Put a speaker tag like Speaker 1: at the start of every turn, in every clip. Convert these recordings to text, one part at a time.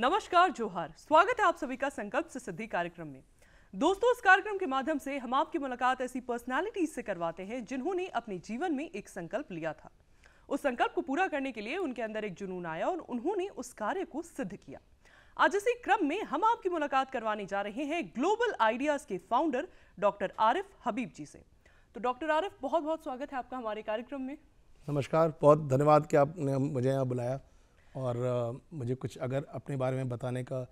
Speaker 1: नमस्कार जोहार स्वागत है आप सभी का संकल्प से सिद्धि कार्यक्रम में दोस्तों इस कार्यक्रम के माध्यम से हम आपकी मुलाकात ऐसी पर्सनालिटीज से करवाते हैं जिन्होंने अपने जीवन में एक संकल्प लिया था उस संकल्प को पूरा करने के लिए उनके अंदर एक जुनून आया और उन्होंने उस कार्य को सिद्ध किया आज इसी क्रम में हम आपकी मुलाकात करवाने जा रहे हैं ग्लोबल आइडियाज के फाउंडर डॉक्टर आरिफ हबीब जी से तो डॉक्टर आरिफ बहुत बहुत स्वागत है आपका हमारे कार्यक्रम में
Speaker 2: नमस्कार बहुत धन्यवाद कि आपने मुझे यहाँ बुलाया और मुझे कुछ अगर अपने बारे में बताने का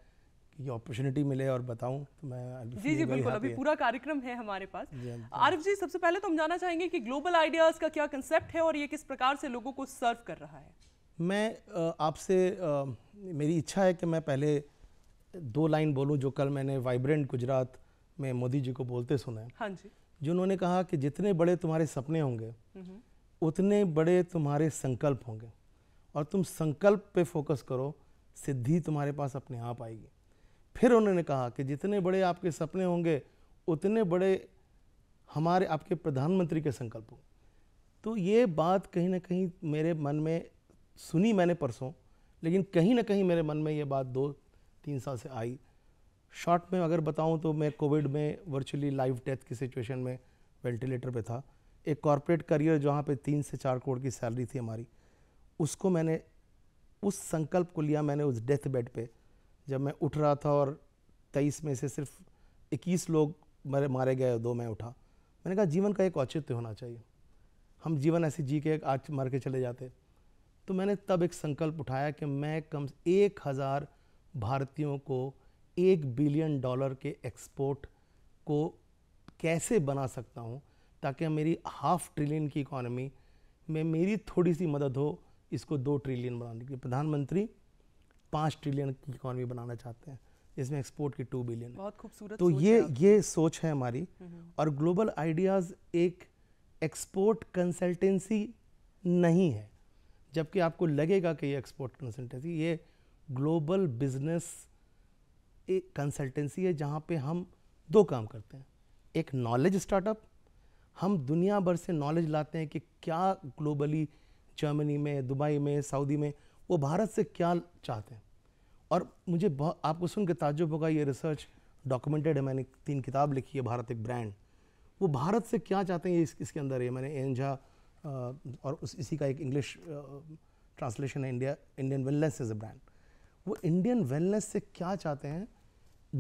Speaker 2: ये अपॉर्चुनिटी मिले और बताऊं तो मैं जी जी बिल्कुल अभी पूरा
Speaker 1: कार्यक्रम है हमारे पास हाँ, आरिफ जी सबसे पहले तो हम जानना चाहेंगे कि ग्लोबल आइडियाज़ का क्या कंसेप्ट है और ये किस प्रकार से लोगों को सर्व कर रहा है
Speaker 2: मैं आपसे मेरी इच्छा है कि मैं पहले दो लाइन बोलूं जो कल मैंने वाइब्रेंट गुजरात में मोदी जी को बोलते सुना है हाँ जी जिन्होंने कहा कि जितने बड़े तुम्हारे सपने होंगे हम्म। उतने बड़े तुम्हारे संकल्प होंगे और तुम संकल्प पे फोकस करो सिद्धि तुम्हारे पास अपने आप आएगी फिर उन्होंने कहा कि जितने बड़े आपके सपने होंगे उतने बड़े हमारे आपके प्रधानमंत्री के संकल्प होंगे तो ये बात कहीं ना कहीं मेरे मन में सुनी मैंने परसों लेकिन कहीं ना कहीं मेरे मन में ये बात दो तीन साल से आई शॉर्ट में अगर बताऊं तो मैं कोविड में वर्चुअली लाइफ डेथ की सिचुएशन में वेंटिलेटर पे था एक कॉरपोरेट करियर जहाँ पे तीन से चार करोड़ की सैलरी थी हमारी उसको मैंने उस संकल्प को लिया मैंने उस डेथ बेड पे जब मैं उठ रहा था और तेईस में से सिर्फ इक्कीस लोग मरे मारे गए दो मैं उठा मैंने कहा जीवन का एक औचित्य होना चाहिए हम जीवन ऐसे जी के आज मर के चले जाते तो मैंने तब एक संकल्प उठाया कि मैं कम एक हज़ार भारतीयों को एक बिलियन डॉलर के एक्सपोर्ट को कैसे बना सकता हूँ ताकि मेरी हाफ ट्रिलियन की इकॉनमी में मेरी थोड़ी सी मदद हो इसको दो ट्रिलियन बनाने की प्रधानमंत्री पाँच ट्रिलियन की इकॉनमी बनाना चाहते हैं इसमें एक्सपोर्ट की टू बिलियन बहुत खूबसूरत तो ये ये सोच है हमारी हम्म, हम्म। और ग्लोबल आइडियाज़ एक एक्सपोर्ट कंसल्टेंसी नहीं है जबकि आपको लगेगा कि ये एक्सपोर्ट कंसल्टेंसी ये ग्लोबल बिजनेस एक कंसल्टेंसी है जहाँ पे हम दो काम करते हैं एक नॉलेज स्टार्टअप हम दुनिया भर से नॉलेज लाते हैं कि क्या ग्लोबली जर्मनी में दुबई में सऊदी में वो भारत से क्या चाहते हैं और मुझे आपको सुन के ताजुब होगा ये रिसर्च डॉक्यूमेंटेड है मैंने तीन किताब लिखी है भारत एक ब्रांड वो भारत से क्या चाहते हैं इस, इसके अंदर है मैंने एन और उस इसी का एक इंग्लिश ट्रांसलेशन है India Indian wellness is a brand वो इंडियन वेलनेस से क्या चाहते हैं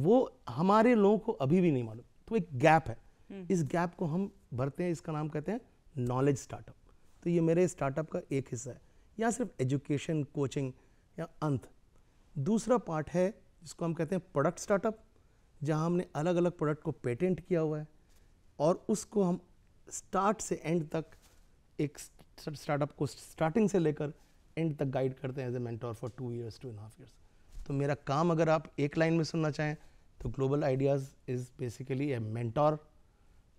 Speaker 2: वो हमारे लोगों को अभी भी नहीं मालूम तो एक गैप है हम्म। इस गैप को हम भरते हैं इसका नाम कहते हैं नॉलेज स्टार्टअप तो ये मेरे स्टार्टअप का एक हिस्सा है या सिर्फ एजुकेशन कोचिंग या अंत दूसरा पार्ट है जिसको हम कहते हैं प्रोडक्ट स्टार्टअप जहां हमने अलग अलग प्रोडक्ट को पेटेंट किया हुआ है और उसको हम स्टार्ट से एंड तक एक स्टार्टअप को स्टार्टिंग से लेकर एंड तक गाइड करते हैं as a mentor for two years two and half years तो मेरा काम अगर आप एक लाइन में सुनना चाहें तो global ideas is basically a mentor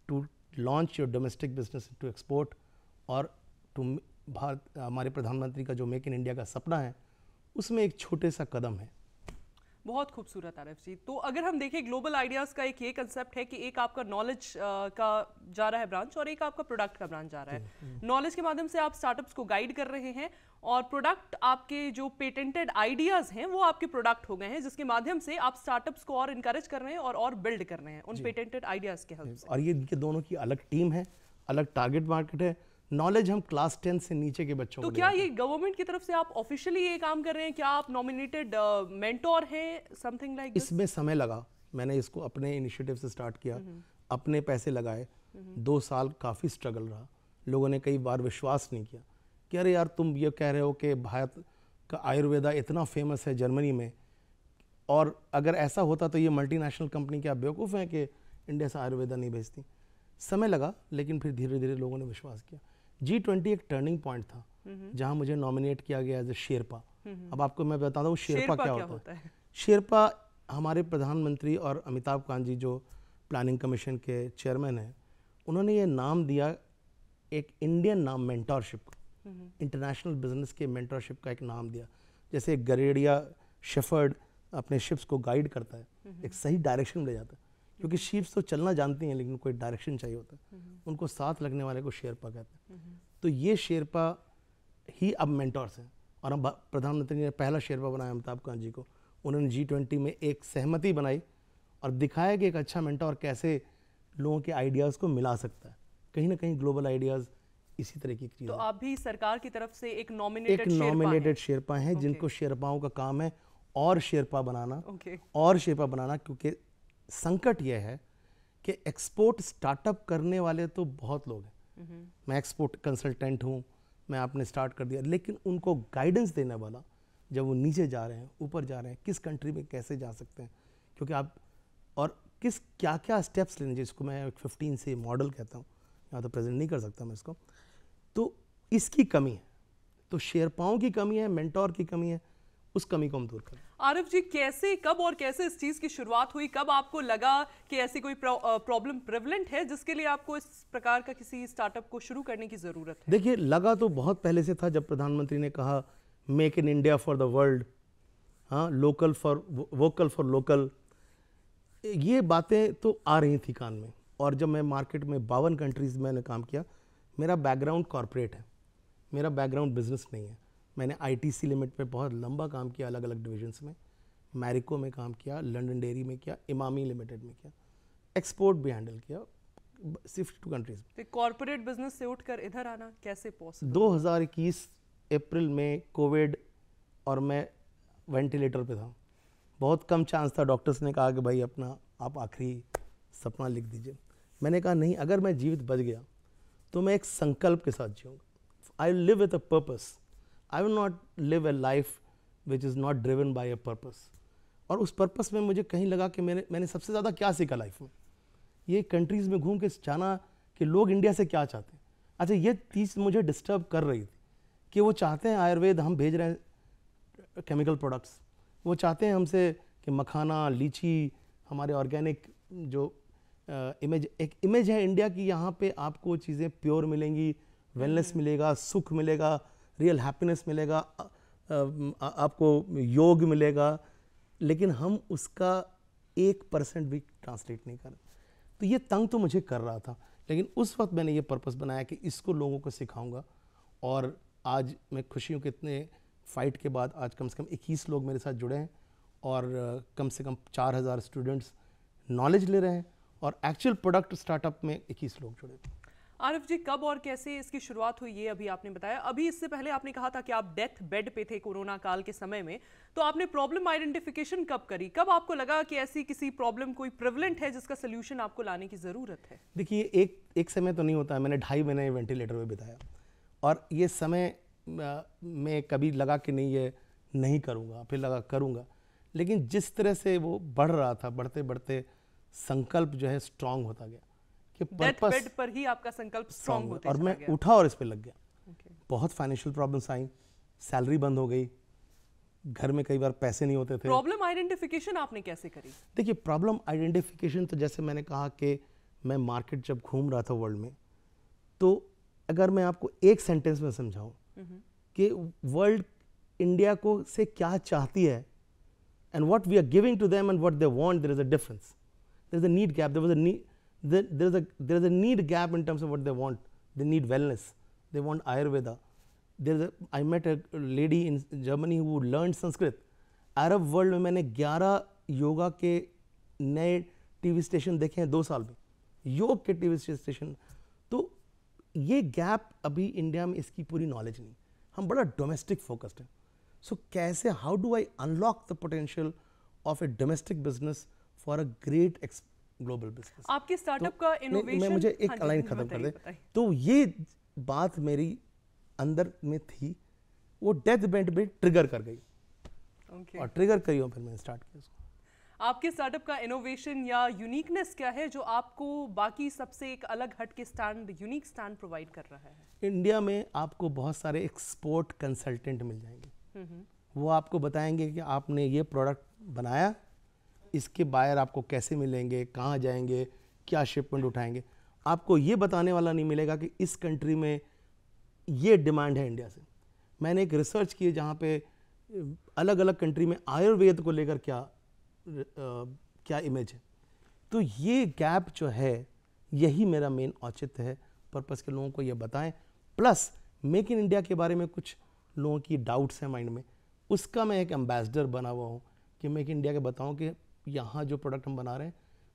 Speaker 2: to launch your domestic business to export और टू भारत हमारे प्रधानमंत्री का जो मेक इन इंडिया का सपना है उसमें एक छोटे सा कदम है
Speaker 1: बहुत खूबसूरत आरफ जी तो अगर हम देखें ग्लोबल आइडियाज़ का एक ये कंसेप्ट है कि एक आपका नॉलेज का जा रहा है ब्रांच और एक आपका प्रोडक्ट का ब्रांच जा रहा है नॉलेज हम्म, हम्म। के माध्यम से आप स्टार्टअप्स को गाइड कर रहे हैं और प्रोडक्ट आपके जो पेटेंटेड आइडियाज़ हैं वो आपके प्रोडक्ट हो गए हैं जिसके माध्यम से आप स्टार्टअप्स को और इंकरेज कर रहे हैं और और बिल्ड कर रहे हैं उन पेटेंटेड आइडियाज़ के हम और ये
Speaker 2: दोनों की अलग टीम है अलग टारगेट मार्केट है नॉलेज हम क्लास टेन से नीचे के बच्चों तो को क्या ये
Speaker 1: गवर्नमेंट की तरफ से आप ऑफिशियली ये काम कर रहे हैं क्या आप नॉमिनेटेड मेंटोर uh, हैं समथिंग लाइक
Speaker 2: इसमें समय लगा मैंने इसको अपने इनिशिएटिव से स्टार्ट किया हम्म। अपने पैसे लगाए हम्म। दो साल काफ़ी स्ट्रगल रहा लोगों ने कई बार विश्वास नहीं किया कि अरे यार तुम ये कह रहे हो कि भारत का आयुर्वेदा इतना फेमस है जर्मनी में और अगर ऐसा होता तो ये मल्टीनेशनल कंपनी क्या बेवकूफ़ हैं कि इंडिया से आयुर्वेदा नहीं भेजती समय लगा लेकिन फिर धीरे धीरे लोगों ने विश्वास किया जी ट्वेंटी एक टर्निंग पॉइंट था जहाँ मुझे नॉमिनेट किया गया एज ए शेरपा अब आपको मैं बताता हूँ शेरपा, क्या, होता है शेरपा हमारे प्रधानमंत्री और अमिताभ कांत जी जो प्लानिंग कमीशन के चेयरमैन हैं उन्होंने ये नाम दिया एक इंडियन नाम मेंटोरशिप इंटरनेशनल बिजनेस के मेंटोरशिप का एक नाम दिया जैसे एक गरेड़िया शेफर्ड अपने शिप्स को गाइड करता है एक सही डायरेक्शन में ले जाता है क्योंकि शीप्स तो चलना जानती हैं लेकिन कोई डायरेक्शन चाहिए होता है हम्म, हम्म। उनको साथ लगने वाले को शेरपा कहते हैं हम्म, तो ये शेरपा ही अब मेंटोर्स हैं और हम प्रधानमंत्री ने पहला शेरपा बनाया अमिताभ कांत जी को उन्होंने जी ट्वेंटी में एक सहमति बनाई और दिखाया कि एक अच्छा मेंटोर कैसे लोगों के आइडियाज़ को मिला सकता है कहीं ना कहीं ग्लोबल आइडियाज़ इसी तरह की तो
Speaker 1: आप भी सरकार की तरफ से एक नॉमिनेटेड एक नॉमिनेटेड
Speaker 2: शेरपा हैं है, जिनको शेरपाओं का काम है और शेरपा बनाना okay. और शेरपा बनाना क्योंकि संकट यह है कि एक्सपोर्ट स्टार्टअप करने वाले तो बहुत लोग हैं हम्म। मैं एक्सपोर्ट कंसल्टेंट हूँ मैं आपने स्टार्ट कर दिया लेकिन उनको गाइडेंस देने वाला जब वो नीचे जा रहे हैं ऊपर जा रहे हैं किस कंट्री में कैसे जा सकते हैं क्योंकि आप और किस क्या क्या स्टेप्स लेने जिसको मैं फिफ्टीन से मॉडल कहता हूँ यहाँ तो प्रेजेंट नहीं कर सकता मैं इसको तो इसकी कमी है तो शेरपाओं की कमी है मेंटोर की कमी है उस कमी को हम दूर करें
Speaker 1: आरफ जी कैसे कब और कैसे इस चीज़ की शुरुआत हुई कब आपको लगा कि ऐसी कोई प्रॉब्लम प्रेवलेंट है जिसके लिए आपको इस प्रकार का किसी स्टार्टअप को शुरू करने की ज़रूरत
Speaker 2: है देखिए लगा तो बहुत पहले से था जब प्रधानमंत्री ने कहा make in India for the world हाँ local for vocal for local ये बातें तो आ रही थी कान में और जब मैं मार्केट में बावन कंट्रीज़ में मैंने काम किया मेरा बैकग्राउंड कॉरपोरेट है मेरा बैकग्राउंड बिजनेस नहीं है मैंने आईटीसी लिमिट पे बहुत लंबा काम किया अलग अलग डिविजन्स में मैरिको में काम किया लंडन डेयरी में किया इमामी लिमिटेड में किया एक्सपोर्ट भी हैंडल किया shift to countries
Speaker 1: corporate business से उठकर इधर आना कैसे पॉसिबल
Speaker 2: 2021 अप्रैल में कोविड और मैं वेंटिलेटर पे था बहुत कम चांस था डॉक्टर्स ने कहा कि भाई अपना आप आखिरी सपना लिख दीजिए मैंने कहा नहीं अगर मैं जीवित बच गया तो मैं एक संकल्प के साथ जीऊँगा I live with a purpose I will not live a life which is not driven by a purpose और उस पर्पस में मुझे कहीं लगा कि मैंने मैंने सबसे ज़्यादा क्या सीखा लाइफ में ये कंट्रीज़ में घूम के जाना कि लोग इंडिया से क्या चाहते हैं अच्छा ये चीज़ मुझे डिस्टर्ब कर रही थी कि वो चाहते हैं आयुर्वेद हम भेज रहे हैं केमिकल प्रोडक्ट्स वो चाहते हैं हमसे कि मखाना लीची हमारे ऑर्गेनिक जो इमेज एक इमेज है इंडिया की यहाँ पे आपको चीज़ें प्योर मिलेंगी वेलनेस हम्म। मिलेगा सुख मिलेगा रियल हैप्पीनेस मिलेगा आपको योग मिलेगा लेकिन हम उसका एक परसेंट भी ट्रांसलेट नहीं कर तो ये तंग तो मुझे कर रहा था लेकिन उस वक्त मैंने ये पर्पस बनाया कि इसको लोगों को सिखाऊंगा और आज मैं खुशी हूँ कितने इतने फाइट के बाद आज कम से कम 21 लोग मेरे साथ जुड़े हैं और कम से कम 4000 स्टूडेंट्स नॉलेज ले रहे हैं और एक्चुअल प्रोडक्ट स्टार्टअप में 21 लोग जुड़े हैं
Speaker 1: आरफ जी कब और कैसे इसकी शुरुआत हुई ये अभी आपने बताया अभी इससे पहले आपने कहा था कि आप डेथ बेड पे थे कोरोना काल के समय में तो आपने प्रॉब्लम आइडेंटिफिकेशन कब करी कब आपको लगा कि ऐसी किसी प्रॉब्लम कोई प्रिवलेंट है जिसका सोल्यूशन आपको लाने की ज़रूरत है
Speaker 2: देखिए एक एक समय तो नहीं होता मैंने ढाई महीने वेंटिलेटर में बिताया और ये समय में कभी लगा कि नहीं ये नहीं करूँगा फिर लगा करूँगा लेकिन जिस तरह से वो बढ़ रहा था बढ़ते बढ़ते संकल्प जो है स्ट्रांग होता गया कि पर्पस बेड
Speaker 1: पर ही आपका संकल्प स्ट्रांग होता और मैं उठा और इस
Speaker 2: पर लग गया okay. बहुत फाइनेंशियल प्रॉब्लम्स आई सैलरी बंद हो गई घर में कई बार पैसे नहीं होते थे प्रॉब्लम
Speaker 1: आइडेंटिफिकेशन आपने कैसे करी
Speaker 2: देखिए प्रॉब्लम आइडेंटिफिकेशन तो जैसे मैंने कहा कि मैं मार्केट जब घूम रहा था वर्ल्ड में तो अगर मैं आपको एक सेंटेंस में समझाऊं हम्म। कि वर्ल्ड इंडिया को से क्या चाहती है and what we are giving to them and what they want there is a difference there is a need gap there was a need there's a there's a need gap in terms of what they want they need wellness they want ayurveda there's a i met a lady in germany who learned sanskrit arab world में मैंने 11 योगा के नए TV station देखे हैं दो साल में योग के टीवी स्टेशन तो ये गैप अभी इंडिया में इसकी पूरी नॉलेज नहीं हम बड़ा डोमेस्टिक फोकस्ड हैं सो so, कैसे how do I unlock the potential of a domestic business for a great global business
Speaker 1: आपके स्टार्टअप तो, का इनोवेशन मैं मुझे एक लाइन हाँ खत्म कर दे
Speaker 2: तो ये बात मेरी अंदर में थी वो डेथ बेंट में ट्रिगर कर गई okay. और ट्रिगर करी और फिर मैंने स्टार्ट किया उसको
Speaker 1: आपके स्टार्टअप का इनोवेशन या यूनिकनेस क्या है जो आपको बाकी सबसे एक अलग हट के स्टैंड यूनिक स्टैंड प्रोवाइड कर रहा है
Speaker 2: इंडिया में आपको बहुत सारे एक्सपोर्ट कंसल्टेंट मिल जाएंगे हम्म, हम्म। वो आपको बताएंगे कि आपने ये प्रोडक्ट बनाया इसके बायर आपको कैसे मिलेंगे कहाँ जाएंगे क्या शिपमेंट उठाएंगे आपको ये बताने वाला नहीं मिलेगा कि इस कंट्री में ये डिमांड है इंडिया से मैंने एक रिसर्च की जहाँ पे अलग अलग कंट्री में आयुर्वेद को लेकर क्या आ, क्या इमेज है तो ये गैप जो है यही मेरा मेन औचित्य है पर्पज़ के लोगों को ये बताएं प्लस मेक इन इंडिया के बारे में कुछ लोगों की डाउट्स हैं माइंड में उसका मैं एक एम्बेसडर बना हुआ हूँ कि मेक इन इंडिया के बताऊँ कि यहाँ जो प्रोडक्ट हम बना रहे हैं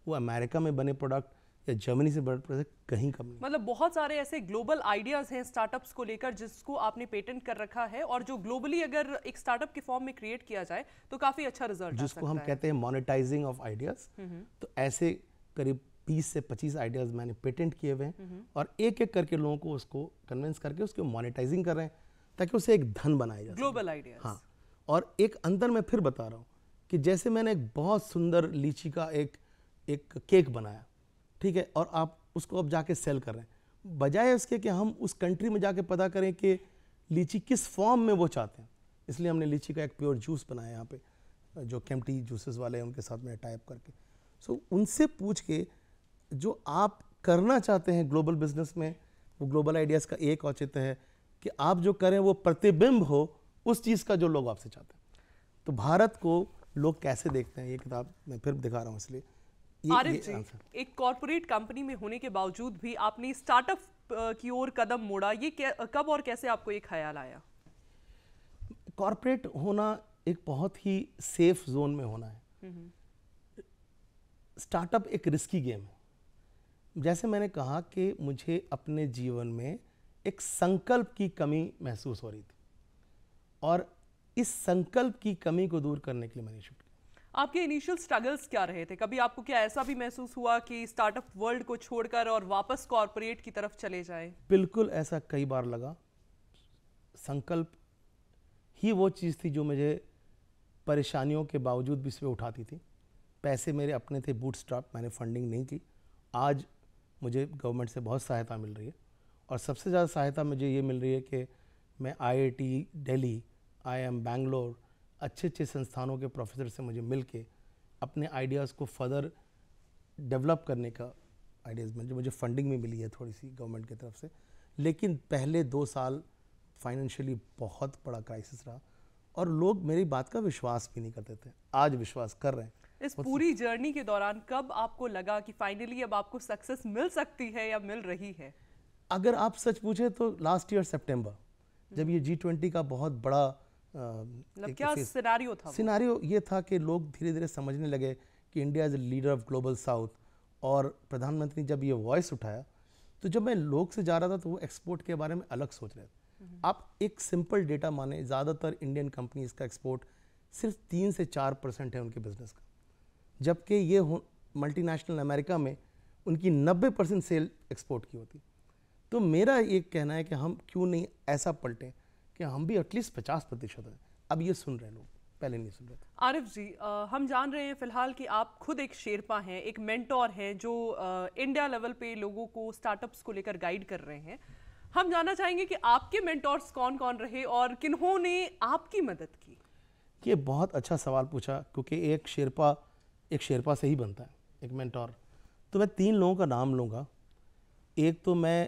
Speaker 2: वो अमेरिका में बने प्रोडक्ट या जर्मनी से बने प्रोडक्ट कहीं कम नहीं
Speaker 1: मतलब बहुत सारे ऐसे ग्लोबल आइडियाज़ हैं स्टार्टअप्स को लेकर जिसको आपने पेटेंट कर रखा है और जो ग्लोबली अगर एक स्टार्टअप के फॉर्म में क्रिएट किया जाए तो काफ़ी अच्छा रिजल्ट जिसको हम कहते
Speaker 2: हैं मोनिटाइजिंग ऑफ आइडियाज़ तो ऐसे करीब बीस से पच्चीस आइडियाज़ मैंने पेटेंट किए हुए हैं हम्म, हम्म। और एक एक करके लोगों को उसको कन्विंस करके उसको मोनिटाइजिंग कर रहे हैं ताकि उसे एक धन बनाया जाए ग्लोबल आइडिया हाँ और एक अंदर मैं फिर बता रहा हूँ कि जैसे मैंने एक बहुत सुंदर लीची का एक एक केक बनाया ठीक है और आप उसको अब जाके सेल कर रहे हैं बजाय उसके कि हम उस कंट्री में जाके पता करें कि लीची किस फॉर्म में वो चाहते हैं इसलिए हमने लीची का एक प्योर जूस बनाया यहाँ पे जो केम्पटी जूसेस वाले हैं उनके साथ में टाइप करके सो so, उनसे पूछ के जो आप करना चाहते हैं ग्लोबल बिजनेस में वो ग्लोबल आइडियाज़ का एक औचित्य है कि आप जो करें वो प्रतिबिंब हो उस चीज़ का जो लोग आपसे चाहते हैं तो भारत को लोग कैसे देखते हैं ये किताब मैं फिर दिखा रहा हूँ इसलिए
Speaker 1: एक कॉरपोरेट कंपनी में होने के बावजूद भी आपने स्टार्टअप की ओर कदम मोड़ा ये कब और कैसे आपको ये ख्याल आया
Speaker 2: कॉरपोरेट होना एक बहुत ही सेफ जोन में होना है स्टार्टअप हम्म, हम्म। एक रिस्की गेम है जैसे मैंने कहा कि मुझे अपने जीवन में एक संकल्प की कमी महसूस हो रही थी और इस संकल्प की कमी को दूर करने के लिए मैंने शुरू
Speaker 1: आपके इनिशियल स्ट्रगल्स क्या रहे थे कभी आपको क्या ऐसा भी महसूस हुआ कि स्टार्टअप वर्ल्ड को छोड़कर और वापस कॉरपोरेट की तरफ चले जाए
Speaker 2: बिल्कुल ऐसा कई बार लगा संकल्प ही वो चीज़ थी जो मुझे परेशानियों के बावजूद भी इसमें उठाती थी पैसे मेरे अपने थे बूट स्टॉप मैंने फंडिंग नहीं की आज मुझे गवर्नमेंट से बहुत सहायता मिल रही है और सबसे ज़्यादा सहायता मुझे ये मिल रही है कि मैं T Delhi I M Bangalore अच्छे अच्छे संस्थानों के प्रोफेसर से मुझे मिल के अपने आइडियाज़ को फर्दर डेवलप करने का आइडियाज़ में जो मुझे फंडिंग भी मिली है थोड़ी सी गवर्नमेंट की तरफ से लेकिन पहले दो साल फाइनेंशियली बहुत बड़ा क्राइसिस रहा और लोग मेरी बात का विश्वास भी नहीं करते थे आज विश्वास कर रहे हैं
Speaker 1: इस पूरी जर्नी के दौरान कब आपको लगा कि फाइनली अब आपको सक्सेस मिल सकती है या मिल रही है
Speaker 2: अगर आप सच पूछे तो लास्ट ईयर सितंबर जब ये जी ट्वेंटी का बहुत बड़ा Um, मतलब सिनारियो ये था कि लोग धीरे धीरे समझने लगे कि India is leader of global south और प्रधानमंत्री जब ये वॉइस उठाया तो जब मैं लोग से जा रहा था तो वो एक्सपोर्ट के बारे में अलग सोच रहे थे हम्म। आप एक सिंपल डेटा माने ज़्यादातर इंडियन कंपनीज का एक्सपोर्ट सिर्फ तीन से चार परसेंट है उनके बिजनेस का जबकि ये मल्टीनेशनल अमेरिका में उनकी नब्बे परसेंट सेल एक्सपोर्ट की होती तो मेरा ये कहना है कि हम क्यों नहीं ऐसा पलटें कि हम भी एटलीस्ट पचास प्रतिशत हैं अब ये सुन रहे हैं लोग पहले नहीं सुन रहे थे
Speaker 1: आरिफ जी आ, हम जान रहे हैं फिलहाल कि आप खुद एक शेरपा हैं एक मेंटोर हैं जो आ, इंडिया लेवल पे लोगों को स्टार्टअप्स को लेकर गाइड कर रहे हैं हम जानना चाहेंगे कि आपके मेंटोर्स कौन कौन रहे और किन्हों ने आपकी मदद की
Speaker 2: ये बहुत अच्छा सवाल पूछा क्योंकि एक शेरपा एक शेरपा से ही बनता है एक मेंटोर तो मैं तीन लोगों का नाम लूँगा एक तो मैं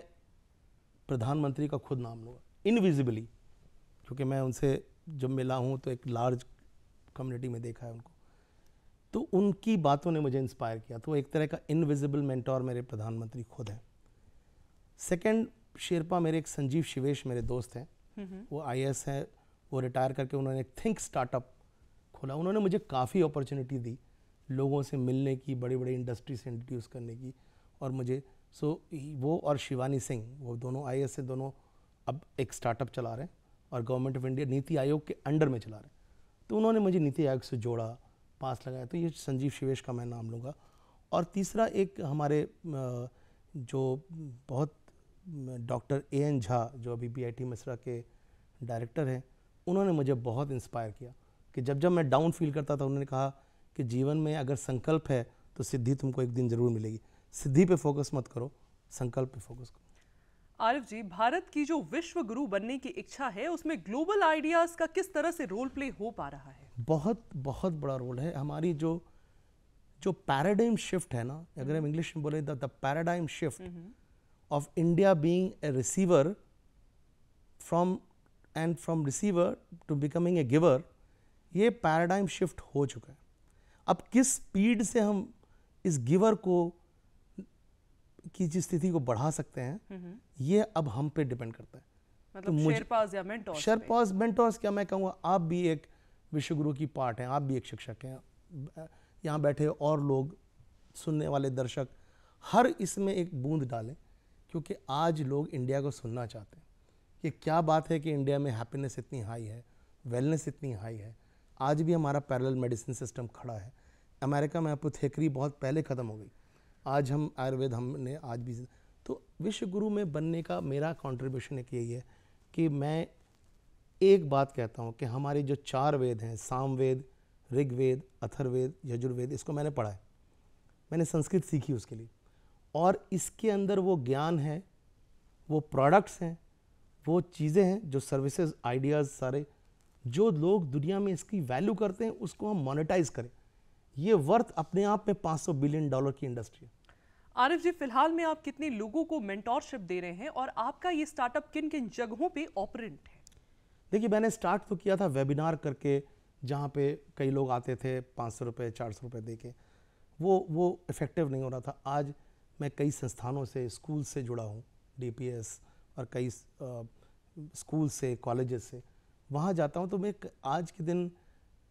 Speaker 2: प्रधानमंत्री का खुद नाम लूँगा इनविजिबली क्योंकि मैं उनसे जब मिला हूँ तो एक लार्ज कम्युनिटी में देखा है उनको तो उनकी बातों ने मुझे इंस्पायर किया तो एक तरह का इनविजिबल मेंटोर मेरे प्रधानमंत्री खुद हैं सेकंड शेरपा मेरे एक संजीव शिवेश मेरे दोस्त हैं हम्म, हम्म। वो आई हैं वो रिटायर करके उन्होंने एक थिंक स्टार्टअप खोला उन्होंने मुझे काफ़ी अपॉर्चुनिटी दी लोगों से मिलने की बड़ी बड़ी इंडस्ट्री से इंट्रोड्यूस करने की और मुझे सो वो और शिवानी सिंह वो दोनों आई से दोनों अब एक स्टार्टअप चला रहे हैं और गवर्नमेंट ऑफ इंडिया नीति आयोग के अंडर में चला रहे तो उन्होंने मुझे नीति आयोग से जोड़ा पास लगाया तो ये संजीव शिवेश का मैं नाम लूँगा और तीसरा एक हमारे जो बहुत डॉक्टर ए एन झा जो अभी बी आई टी मिश्रा के डायरेक्टर हैं उन्होंने मुझे बहुत इंस्पायर किया कि जब जब मैं डाउन फील करता था उन्होंने कहा कि जीवन में अगर संकल्प है तो सिद्धि तुमको एक दिन ज़रूर मिलेगी सिद्धि पे फोकस मत करो संकल्प पे फोकस करो
Speaker 1: आरिफ जी भारत की जो विश्व गुरु बनने की इच्छा है उसमें ग्लोबल आइडियाज़ का किस तरह से रोल प्ले हो पा रहा है
Speaker 2: बहुत बहुत बड़ा रोल है हमारी जो जो पैराडाइम शिफ्ट है ना अगर हम हम्म। इंग्लिश में बोले the paradigm shift of India being a receiver from and from receiver to becoming a giver ये पैराडाइम शिफ्ट हो चुका है अब किस स्पीड से हम इस गिवर को की जिस स्थिति को बढ़ा सकते हैं हम्म, हम्म। ये अब हम पे डिपेंड करता है
Speaker 1: मतलब तो शेरपाज
Speaker 2: क्या मैं कहूँगा आप भी एक विश्व गुरु की पार्ट हैं आप भी एक शिक्षक हैं यहाँ बैठे और लोग सुनने वाले दर्शक हर इसमें एक बूंद डालें क्योंकि आज लोग इंडिया को सुनना चाहते हैं कि क्या बात है कि इंडिया में हैप्पीनेस इतनी हाई है वेलनेस इतनी हाई है आज भी हमारा पैरल मेडिसिन सिस्टम खड़ा है अमेरिका में अपोथेकरी बहुत पहले ख़त्म हो गई आज हम आयुर्वेद हमने आज भी तो विश्व गुरु में बनने का मेरा कॉन्ट्रीब्यूशन एक यही है कि मैं एक बात कहता हूँ कि हमारे जो चार वेद हैं सामवेद ऋग्वेद अथर्वेद यजुर्वेद इसको मैंने पढ़ा है मैंने संस्कृत सीखी उसके लिए और इसके अंदर वो ज्ञान है वो प्रोडक्ट्स हैं वो चीज़ें हैं जो सर्विसेज आइडियाज़ सारे जो लोग दुनिया में इसकी वैल्यू करते हैं उसको हम मोनेटाइज करें ये वर्थ अपने आप में 500 बिलियन डॉलर की इंडस्ट्री है
Speaker 1: आरिफ जी फिलहाल में आप कितने लोगों को मेंटोरशिप दे रहे हैं और आपका ये स्टार्टअप किन किन जगहों पे ऑपरेंट है
Speaker 2: देखिए मैंने स्टार्ट तो किया था वेबिनार करके जहाँ पे कई लोग आते थे पाँच सौ रुपये चार सौ रुपये दे के वो वो इफ़ेक्टिव नहीं हो रहा था आज मैं कई संस्थानों से स्कूल से जुड़ा हूँ डी और कई स्कूल से कॉलेज से वहाँ जाता हूँ तो मैं आज के दिन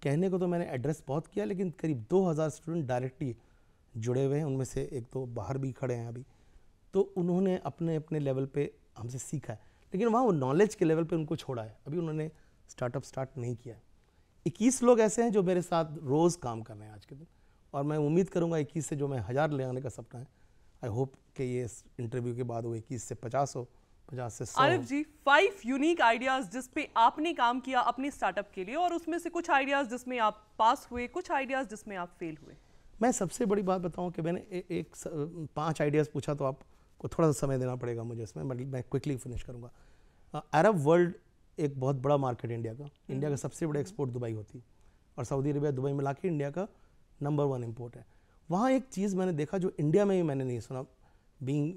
Speaker 2: कहने को तो मैंने एड्रेस बहुत किया लेकिन करीब 2000 स्टूडेंट डायरेक्टली जुड़े हुए हैं उनमें से एक तो बाहर भी खड़े हैं अभी तो उन्होंने अपने अपने लेवल पे हमसे सीखा है लेकिन वहाँ वो नॉलेज के लेवल पे उनको छोड़ा है अभी उन्होंने स्टार्टअप स्टार्ट नहीं किया है इक्कीस लोग ऐसे हैं जो मेरे साथ रोज़ काम कर रहे हैं आज के दिन और मैं उम्मीद करूँगा इक्कीस से जो मैं हज़ार ले आने का सपना है आई होप कि ये इंटरव्यू के बाद वो इक्कीस से पचास हो Arif ji
Speaker 1: five unique ideas जिस पे आपने काम किया अपने स्टार्टअप के लिए और उसमें से कुछ आइडियाज जिसमें आप पास हुए कुछ आइडियाज जिसमें आप
Speaker 2: फेल हुए मैं सबसे बड़ी बात बताऊं कि मैंने ए, एक स, पांच आइडियाज पूछा तो आपको थोड़ा सा समय देना पड़ेगा मुझे इसमें मतलब मैं क्विकली फिनिश करूँगा अरब वर्ल्ड एक बहुत बड़ा मार्केट है इंडिया का इंडिया हम्म। का सबसे बड़ा एक्सपोर्ट दुबई होती है और सऊदी अरबिया दुबई में के इंडिया का नंबर वन इम्पोर्ट है वहाँ एक चीज़ मैंने देखा जो इंडिया में ही मैंने नहीं सुना बींग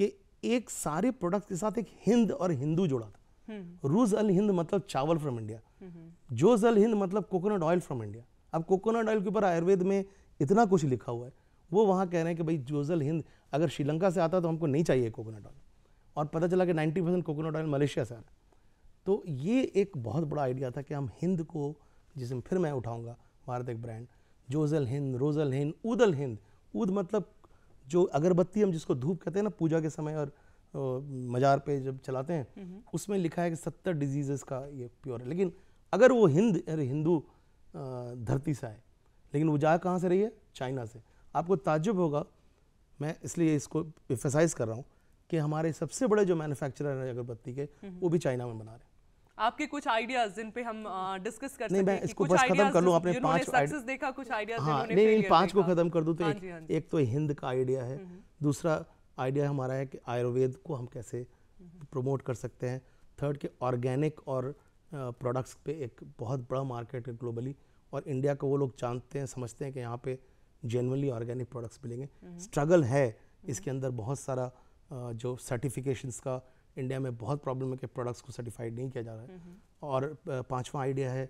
Speaker 2: कि एक सारे प्रोडक्ट के साथ एक हिंद और हिंदू जोड़ा था हम्म। रूज अल हिंद मतलब चावल फ्रॉम इंडिया जोज अल हिंद मतलब कोकोनट ऑयल फ्रॉम इंडिया अब कोकोनट ऑयल के ऊपर आयुर्वेद में इतना कुछ लिखा हुआ है वो वहाँ कह रहे हैं कि भाई जोजल हिंद अगर श्रीलंका से आता तो हमको नहीं चाहिए कोकोनट ऑयल और पता चला कि 90 परसेंट कोकोनट ऑयल मलेशिया से आ रहा है तो ये एक बहुत बड़ा आइडिया था कि हम हिंद को जिसमें फिर मैं उठाऊंगा भारत एक ब्रांड जोजल हिंद रोजल हिंद उदल हिंद उद मतलब जो अगरबत्ती हम जिसको धूप कहते हैं ना पूजा के समय और मज़ार पे जब चलाते हैं हम्म, हम्म। उसमें लिखा है कि सत्तर डिजीज़ का ये प्योर है लेकिन अगर वो हिंद हिंदू धरती से आए लेकिन वो जा कहाँ से रही है चाइना से आपको ताजुब होगा मैं इसलिए इसको इफेसाइज कर रहा हूँ कि हमारे सबसे बड़े जो मैन्युफैक्चरर हैं अगरबत्ती के हम्म, वो भी चाइना में बना रहे हैं
Speaker 1: आपके कुछ आइडियाज जिन पे हम डिस्कस कर नहीं मैं इसको कुछ खत्म कर लूं आपने पांच सक्सेस देखा कुछ आइडियाज हाँ, नहीं नहीं पांच को खत्म कर दूं तो हाँ एक, हाँ
Speaker 2: एक तो हिंद का आइडिया है हम्म, हम्म। दूसरा आइडिया हमारा है कि आयुर्वेद को हम कैसे प्रमोट कर सकते हैं थर्ड के ऑर्गेनिक और प्रोडक्ट्स पे एक बहुत बड़ा मार्केट है ग्लोबली और इंडिया को वो लोग जानते हैं समझते हैं कि यहाँ पे जेनवनली ऑर्गेनिक प्रोडक्ट्स मिलेंगे स्ट्रगल हम्म। है इसके अंदर बहुत सारा जो सर्टिफिकेशंस का इंडिया में बहुत प्रॉब्लम है कि प्रोडक्ट्स को सर्टिफाइड नहीं किया जा रहा है और पांचवा आइडिया है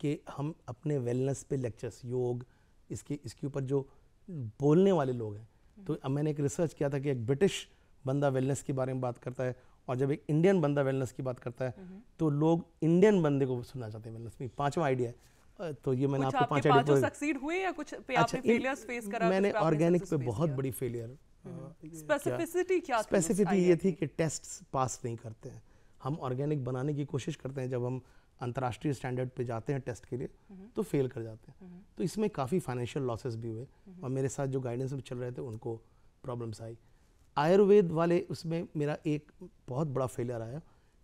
Speaker 2: कि हम अपने वेलनेस पे लेक्चर्स योग इसके इसके ऊपर जो बोलने वाले लोग हैं हम्म। तो अब मैंने एक रिसर्च किया था कि एक ब्रिटिश बंदा वेलनेस के बारे में बात करता है और जब एक इंडियन बंदा वेलनेस की बात करता है तो लोग इंडियन बंदे को सुनना चाहते हैं वेलनेस में पाँचवा आइडिया है तो ये मैंने आपको पाँच आइडिया
Speaker 1: सक्सीड हुए या कुछ पे अच्छा, आपने फेलियर्स फेस करा मैंने ऑर्गेनिक
Speaker 2: पे बहुत बड़ी फेलियर स्पेसिफिसिटी
Speaker 1: क्या स्पेसिफिटी ये
Speaker 2: थी कि टेस्ट पास नहीं करते हैं हम ऑर्गेनिक बनाने की कोशिश करते हैं जब हम अंतर्राष्ट्रीय स्टैंडर्ड पे जाते हैं टेस्ट के लिए हम्म। तो फेल कर जाते हैं हम्म। तो इसमें काफ़ी फाइनेंशियल लॉसेस भी हुए हम्म। और मेरे साथ जो गाइडेंस में चल रहे थे उनको प्रॉब्लम्स आई आयुर्वेद वाले उसमें मेरा एक बहुत बड़ा फेलियर आया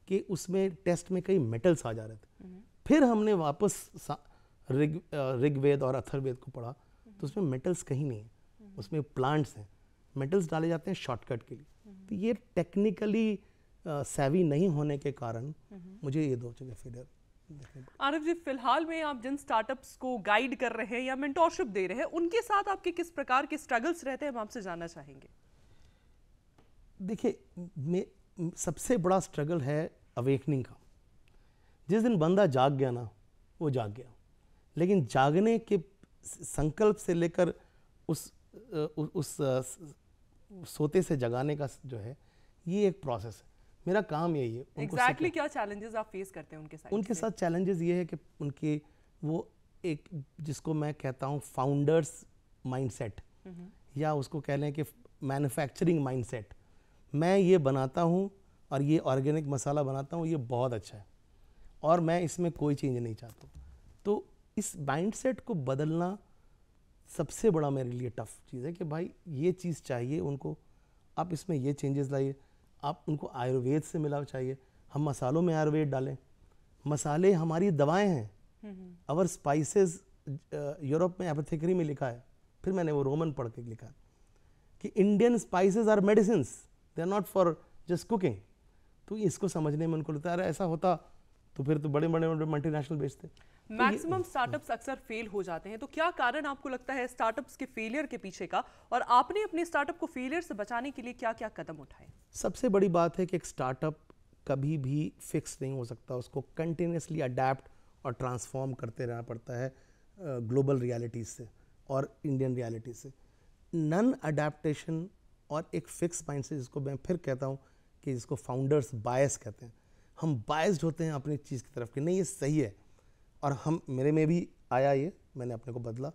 Speaker 2: कि उसमें टेस्ट में कई मेटल्स आ जा रहे थे फिर हमने वापस ऋग्वेद और अथर्वेद को पढ़ा तो उसमें मेटल्स कहीं नहीं है उसमें प्लांट्स हैं मेटल्स डाले जाते हैं शॉर्टकट के लिए तो ये टेक्निकली सेवी नहीं होने के कारण मुझे ये दो चीज़ें फेलियर
Speaker 1: आरफ जी फिलहाल में आप जिन स्टार्टअप्स को गाइड कर रहे हैं या मेंटोरशिप दे रहे हैं उनके साथ आपके किस प्रकार के स्ट्रगल्स रहते हैं हम आपसे जानना चाहेंगे
Speaker 2: देखिए सबसे बड़ा स्ट्रगल है अवेकनिंग का जिस दिन बंदा जाग गया ना वो जाग गया लेकिन जागने के संकल्प से लेकर उस उस, उस सोते से जगाने का जो है ये एक प्रोसेस है मेरा काम यही है exactly
Speaker 1: क्या चैलेंजेस आप फेस करते हैं उनके साथ उनके साथ
Speaker 2: चैलेंजेस ये है कि उनके वो एक जिसको मैं कहता हूँ फाउंडर्स हम्म। माइंडसेट या उसको कह लें कि मैन्युफैक्चरिंग माइंडसेट मैं ये बनाता हूँ और ये ऑर्गेनिक मसाला बनाता हूँ ये बहुत अच्छा है और मैं इसमें कोई चेंज नहीं चाहता तो इस माइंडसेट को बदलना सबसे बड़ा मेरे लिए टफ चीज़ है कि भाई ये चीज़ चाहिए उनको आप इसमें ये चेंजेस लाइए आप उनको आयुर्वेद से मिलाव चाहिए हम मसालों में आयुर्वेद डालें मसाले हमारी दवाएं हैं अवर स्पाइसेस यूरोप में एपथिकरी में लिखा है फिर मैंने वो रोमन पढ़ के लिखा कि Indian spices are medicine they are not for just cooking तो इसको समझने में उनको लगता है अरे ऐसा होता तो फिर तो बड़े बड़े बड़े नेशनल बेचते
Speaker 1: मैक्सिमम तो स्टार्टअप्स हाँ। अक्सर फेल हो जाते हैं तो क्या कारण आपको लगता है स्टार्टअप्स के फेलियर के पीछे का और आपने अपने स्टार्टअप को फेलियर से बचाने के लिए क्या क्या कदम उठाए
Speaker 2: सबसे बड़ी बात है कि एक स्टार्टअप कभी भी फिक्स नहीं हो सकता उसको कंटिन्यूसली अडेप्ट और ट्रांसफॉर्म करते रहना पड़ता है ग्लोबल रियलिटीज से और इंडियन रियलिटी से नन अडेप्टशन और एक फिक्स माइंड से जिसको मैं फिर कहता हूँ कि जिसको फाउंडर्स बायस कहते हैं हम बायस्ड होते हैं अपनी चीज़ की तरफ कि नहीं ये सही है और हम मेरे में भी आया ये मैंने अपने को बदला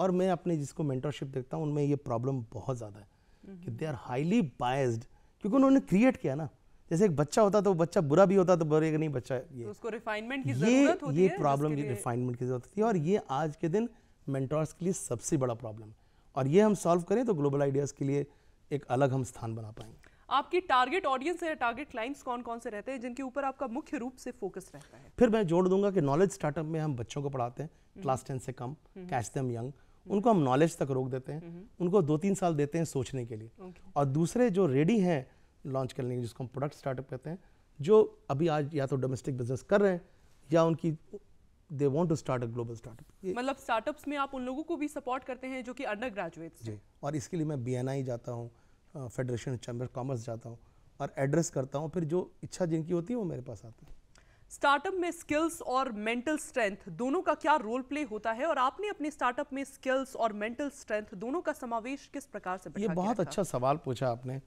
Speaker 2: और मैं अपने जिसको मेंटरशिप देखता हूँ उनमें ये प्रॉब्लम बहुत ज़्यादा है हम्म। कि दे आर हाईली बायस्ड क्योंकि उन्होंने क्रिएट किया ना जैसे एक बच्चा होता तो बच्चा बुरा भी होता तो बुरे नहीं बच्चा ये तो उसको
Speaker 1: रिफाइनमेंट की ये होती ये प्रॉब्लम रिफाइनमेंट
Speaker 2: की जरूरत होती है और ये आज के दिन मेंटोर्स के लिए सबसे बड़ा प्रॉब्लम है और ये हम सॉल्व करें तो ग्लोबल आइडियाज़ के लिए एक अलग हम स्थान बना पाएंगे
Speaker 1: आपकी टारगेट ऑडियंस या टारगेट क्लाइंट्स कौन कौन से रहते हैं जिनके ऊपर आपका मुख्य रूप से फोकस रहता है
Speaker 2: फिर मैं जोड़ दूंगा कि नॉलेज स्टार्टअप में हम बच्चों को पढ़ाते हैं क्लास हम्म। टेन से कम कैच दम यंग उनको हम नॉलेज तक रोक देते हैं हम्म। उनको दो तीन साल देते हैं सोचने के लिए और दूसरे जो रेडी हैं लॉन्च करने के जिसको हम प्रोडक्ट स्टार्टअप कहते हैं जो अभी आज या तो डोमेस्टिक बिजनेस कर रहे हैं या उनकी they want to start a global startup
Speaker 1: मतलब स्टार्टअप्स में आप उन लोगों को भी सपोर्ट करते हैं जो कि अंडर ग्रेजुएट्स जी
Speaker 2: और इसके लिए मैं बी जाता हूँ फेडरेशन चैम्बर कॉमर्स जाता हूँ और एड्रेस करता हूँ फिर जो इच्छा जिनकी होती है वो मेरे पास आते हैं
Speaker 1: स्टार्टअप में स्किल्स और मेंटल स्ट्रेंथ दोनों का क्या रोल प्ले होता है और आपने अपने स्टार्टअप में स्किल्स और मेंटल स्ट्रेंथ दोनों का समावेश किस प्रकार से ये बहुत अच्छा
Speaker 2: सवाल पूछा आपने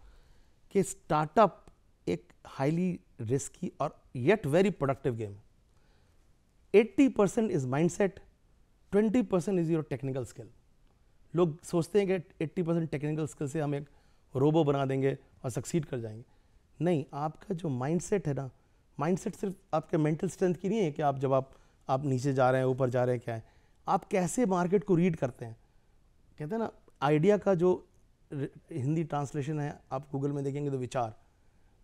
Speaker 2: कि स्टार्टअप एक हाईली रिस्की और yet very productive game eighty percent is mind set twenty percent is your technical skill लोग सोचते हैं कि एट्टी परसेंट टेक्निकल स्किल से हम एक रोबो बना देंगे और सक्सीड कर जाएंगे नहीं आपका जो माइंडसेट है ना माइंडसेट सिर्फ आपके मेंटल स्ट्रेंथ की नहीं है कि आप जब आप आप नीचे जा रहे हैं ऊपर जा रहे हैं क्या है आप कैसे मार्केट को रीड करते हैं कहते हैं ना आइडिया का जो हिंदी ट्रांसलेशन है आप गूगल में देखेंगे तो विचार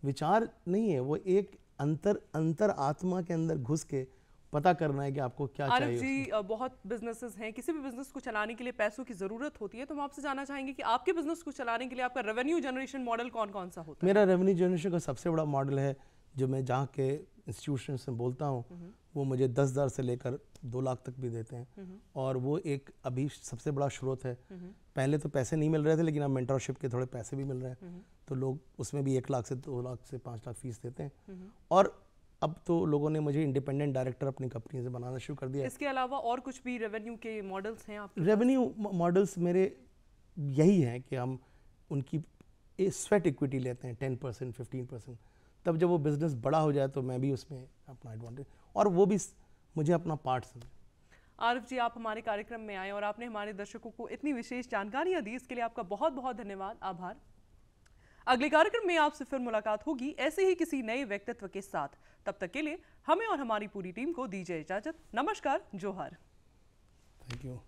Speaker 2: विचार नहीं है वो एक अंतर अंतर आत्मा के अंदर घुस के पता करना है कि आपको क्या चाहिए जी
Speaker 1: बहुत बिजनेसेस हैं किसी भी बिजनेस को चलाने के लिए पैसों की ज़रूरत होती है तो हम आपसे जानना चाहेंगे कि आपके बिजनेस को चलाने के लिए आपका रेवेन्यू जनरेशन मॉडल कौन कौन सा होता
Speaker 2: है मेरा रेवेन्यू जनरेशन का सबसे बड़ा मॉडल है जो मैं जहाँ के इंस्टीट्यूशन से बोलता हूँ हम्म। वो मुझे दस हज़ार से लेकर दो लाख तक भी देते हैं हम्म। और वो एक अभी सबसे बड़ा स्रोत है हम्म। पहले तो पैसे नहीं मिल रहे थे लेकिन अब मेंटरशिप के थोड़े पैसे भी मिल रहे हैं तो लोग उसमें भी एक लाख से दो लाख से पाँच लाख फीस देते हैं और अब तो लोगों ने मुझे इंडिपेंडेंट डायरेक्टर अपनी कंपनी से बनाना शुरू कर दिया इसके
Speaker 1: अलावा और कुछ भी रेवेन्यू के मॉडल्स हैं
Speaker 2: आप रेवेन्यू मॉडल्स मेरे यही हैं कि हम उनकी स्वेट इक्विटी लेते हैं टेन परसेंट फिफ्टीन परसेंट तब जब वो बिज़नेस बड़ा हो जाए तो मैं भी उसमें अपना एडवांटेज और वो भी मुझे अपना पार्ट समझे
Speaker 1: आरफ जी आप हमारे कार्यक्रम में आए और आपने हमारे दर्शकों को इतनी विशेष जानकारियाँ दी इसके लिए आपका बहुत बहुत धन्यवाद आभार अगले कार्यक्रम में आपसे फिर मुलाकात होगी ऐसे ही किसी नए व्यक्तित्व के साथ तब तक के लिए हमें और हमारी पूरी टीम को दीजिए इजाजत नमस्कार जोहर थैंक यू